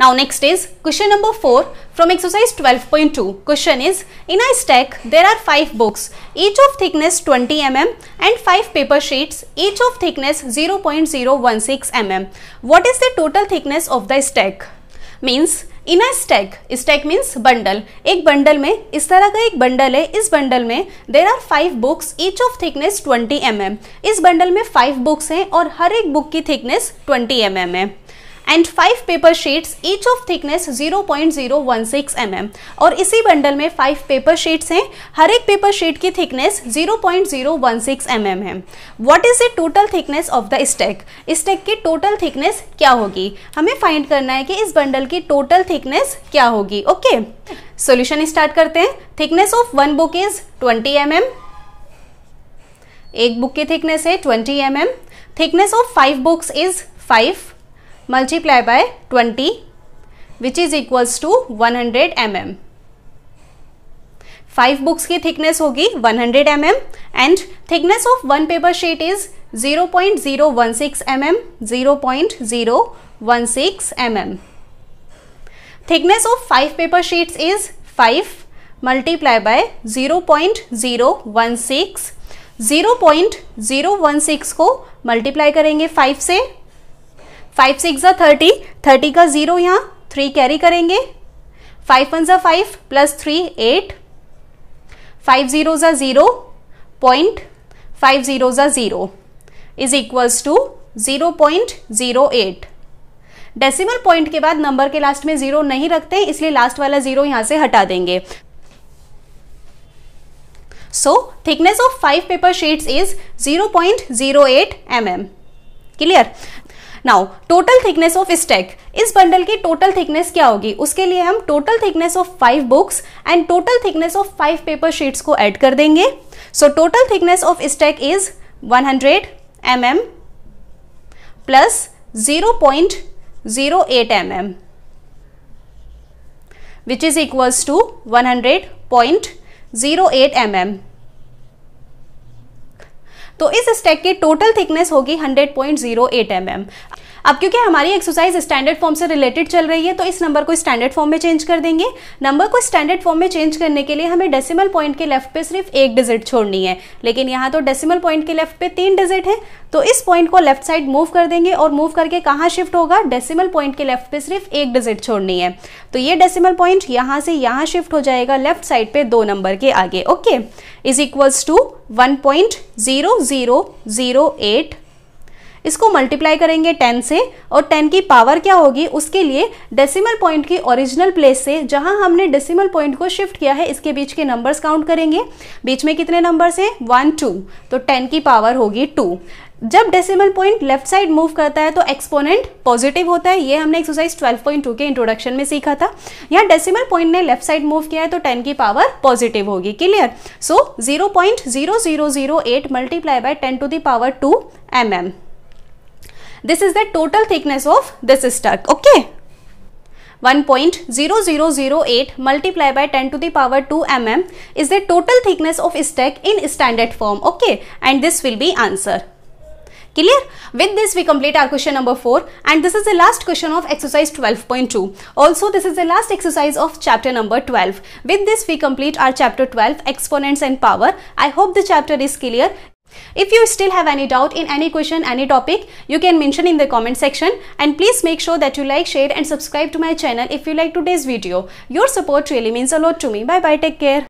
Now next is question number four from exercise twelve point two. Question is, in a stack there are five books, each of thickness twenty mm and five paper sheets, each of thickness zero zero point one six mm. What is the total thickness of the stack? Means in a stack stack means bundle एक bundle में इस तरह का एक bundle है इस bundle में there are five books each of thickness twenty M mm. इस बंडल में फाइव बुक्स हैं और हर एक बुक की थिकनेस ट्वेंटी एम mm है and five paper sheets each of thickness 0.016 mm और इसी बंडल में फाइव पेपर शीट्स हैं हर एक पेपर शीट की थिकनेस 0.016 mm है what is the total thickness of the stack stack की टोटल थिकनेस क्या होगी हमें फाइंड करना है कि इस बंडल की टोटल थिकनेस क्या होगी ओके सोल्यूशन स्टार्ट करते हैं thickness of one book is twenty M M एक बुक की थिकनेस है 20 M M thickness of five books is 5 multiply by twenty which is equals to one hundred M M five books की thickness होगी one hundred M M and thickness of one paper sheet is 0.016 point zero one six M M zero point zero one six M M thickness of five paper sheets is five multiply by zero point zero one six zero point zero one six को multiply करेंगे five से five six ज़ा thirty thirty का zero यहाँ three carry करेंगे five one ज़ा five plus three eight five zero ज़ा zero point five zero ज़ा zero is equals to zero point zero eight decimal point के बाद नंबर के लास्ट में ज़ीरो नहीं रखते इसलिए लास्ट वाला ज़ीरो यहाँ से हटा देंगे paper sheets is zero point zero eight 0.08 M clear now total thickness of stack इस बंडल की टोटल थिकनेस क्या होगी उसके लिए हम total thickness of five books and total thickness of five paper sheets को ऐड कर देंगे so total thickness of stack is 100 hundred M M plus zero point zero eight M M hundred point zero eight M M तो इस stack की total thickness होगी 100.08 mm. अब क्योंकि हमारी एक्सरसाइज स्टैंडर्ड फॉर्म से रिलेटेड चल रही है तो इस नंबर को स्टैंडर्ड फॉर्म में चेंज कर देंगे नंबर को स्टैंडर्ड फॉर्म में चेंज करने के लिए हमें डेसिमल पॉइंट के लेफ्ट पे सिर्फ एक डिजिट छोड़नी है लेकिन यहाँ तो डेसिमल पॉइंट के लेफ्ट पे तीन डिजिट है तो इस पॉइंट को लेफ्ट साइड मूव कर देंगे और मूव करके कहाँ शिफ्ट होगा डेसिमल पॉइंट के लेफ्ट पे सिर्फ एक डिजिट छोड़नी है तो ये डेसिमल पॉइंट यहाँ से यहाँ शिफ्ट हो जाएगा लेफ्ट साइड पे दो नंबर के आगे okay is equals to one point zero zero zero eight इसको मल्टीप्लाई करेंगे टेन से और टेन की पावर क्या होगी उसके लिए डेसिमल पॉइंट की ओरिजिनल प्लेस से जहां हमने डेसिमल पॉइंट को शिफ्ट किया है इसके बीच के नंबर्स काउंट करेंगे बीच में कितने नंबर्स हैं वन टू तो टेन की पावर होगी टू जब decimal point left side move करता है तो एक्सपोनेंट पॉजिटिव होता है ये हमने एक्सरसाइज 12.2 के इंट्रोडक्शन में सीखा था यहाँ डेसिमल पॉइंट ने लेफ्ट साइड मूव किया है तो 10 की पावर पॉजिटिव होगी clear so so, 0.0008 multiply by ten to the power 2 M mm. This is the total thickness of this stack. Okay. 1.0008 multiplied by 10 to the power 2 mm is the total thickness of stack in standard form. Okay. And this will be answer. Clear? With this we complete our question number 4 and this is the last question of exercise 12.2. Also this is the last exercise of chapter number 12. With this we complete our chapter 12 exponents and power. I hope the chapter is clear. If you still have any doubt in any question, any topic, you can mention in the comment section and please make sure that you like, share and subscribe to my channel if you like today's video. Your support really means a lot to me. Bye bye, take care.